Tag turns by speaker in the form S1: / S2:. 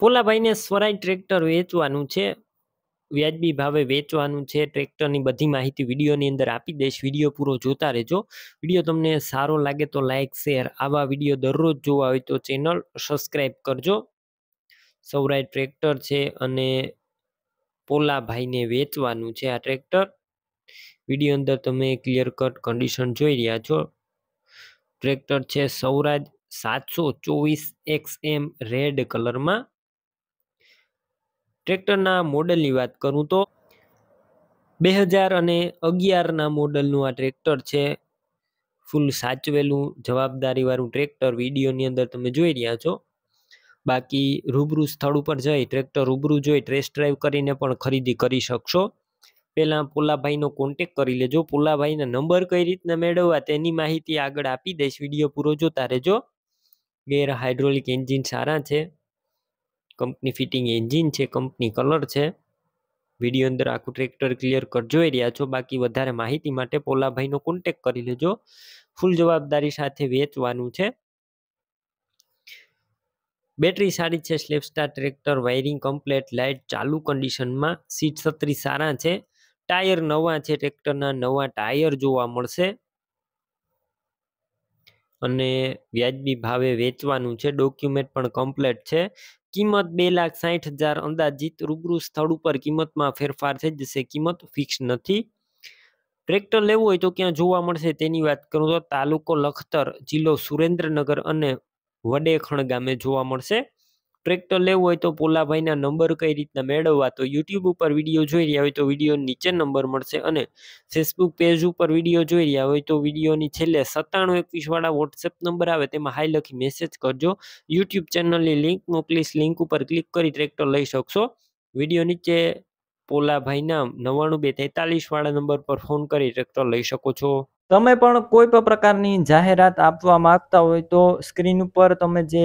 S1: પોલાભાઈને સ્વરાય tractor વેચવાનું છે વ્યાજબી ભાવે વેચવાનું છે ટ્રેક્ટરની બધી માહિતી વિડીયોની અંદર આપી દઈશ વિડીયો પૂરો જોતા રહેજો વિડીયો તમને સારો લાગે તો લાઇક શેર આવા વિડીયો દરરોજ જોવા હોય તો ચેનલ સબસ્ક્રાઈબ કરજો સૌરાજ ટ્રેક્ટર છે અને પોલાભાઈને વેચવાનું છે આ ટ્રેક્ટર વિડીયો અંદર તમે ક્લિયર કટ કન્ડિશન જોઈ રહ્યા છો ટ્રેક્ટર છે સૌરાજ સાતસો ચોવીસ એક્સ એમ રેડ કલરમાં ટ્રેક્ટરના મોડલની વાત કરું તો બે હજાર અને અગિયારના મોડલનું આ ટ્રેક્ટર છે ફૂલ સાચવેલું જવાબદારીવાળું ટ્રેક્ટર વિડીયોની અંદર તમે જોઈ રહ્યા છો બાકી રૂબરૂ સ્થળ ઉપર જઈ ટ્રેક્ટર રૂબરૂ જોઈ ટ્રેસ ડ્રાઈવ કરીને પણ ખરીદી કરી શકશો પહેલાં પોલાભાઈનો કોન્ટેક કરી લેજો પોલાભાઈના નંબર કઈ રીતના મેળવવા તેની માહિતી આગળ આપી દઈશ વિડીયો પૂરો જોતા રહેજો ગેર હાઇડ્રોલિક એન્જિન સારા છે કંપની ફિટિંગ એન્જિન છે કંપની કલર છે વિડીયો અંદર આખું ટ્રેક્ટર ક્લિયર કટ જોઈ રહ્યા છો બાકી વધારે માહિતી માટે પોલાભાઈનો કોન્ટેક કરી લેજો ફૂલ જવાબદારી સાથે વેચવાનું છે બેટરી સારી છે સ્લેપસ્ટાર ટ્રેક્ટર વાયરિંગ કમ્પ્લેટ લાઇટ ચાલુ કન્ડિશનમાં સીટ છત્રી સારા છે ટાયર નવા છે ટ્રેક્ટરના નવા ટાયર જોવા મળશે અને વ્યાજબી ભાવે વેચવાનું છે ડોક્યુમેન્ટ પણ કમ્પ્લેટ છે કિંમત બે લાખ સાઠ હજાર અંદાજિત રૂબરૂ સ્થળ ઉપર કિંમતમાં ફેરફાર થઈ જશે કિંમત ફિક્સ નથી ટ્રેક્ટર લેવું હોય તો ક્યાં જોવા મળશે તેની વાત કરું તો તાલુકો લખતર જિલ્લો સુરેન્દ્રનગર અને વડેખણ ગામે જોવા મળશે ટ્રેક્ટર લેવું હોય તો પોલાભાઈના નંબર કઈ રીતના મેળવવા તો યુટ્યુબ ઉપર વિડીયો જોઈ રહ્યા હોય તો વિડીયો નીચે નંબર મળશે અને ફેસબુક પેજ ઉપર વિડીયો જોઈ રહ્યા હોય તો વિડીયોની છેલ્લે સત્તાણું એકવીસવાળા વોટ્સએપ નંબર આવે તેમાં હાઈ લખી મેસેજ કરજો યુટ્યુબ ચેનલની લિંક મોકલીશ લિંક ઉપર ક્લિક કરી ટ્રેક્ટર લઈ શકશો વિડીયો નીચે પોલાભાઈના નવ્વાણું બે તેતાલીસવાળા નંબર પર ફોન કરી ટ્રેક્ટર લઈ શકો છો
S2: તમે પણ કોઈ પણ પ્રકારની જાહેરાત આપવા માંગતા હોય તો સ્ક્રીન ઉપર તમે જે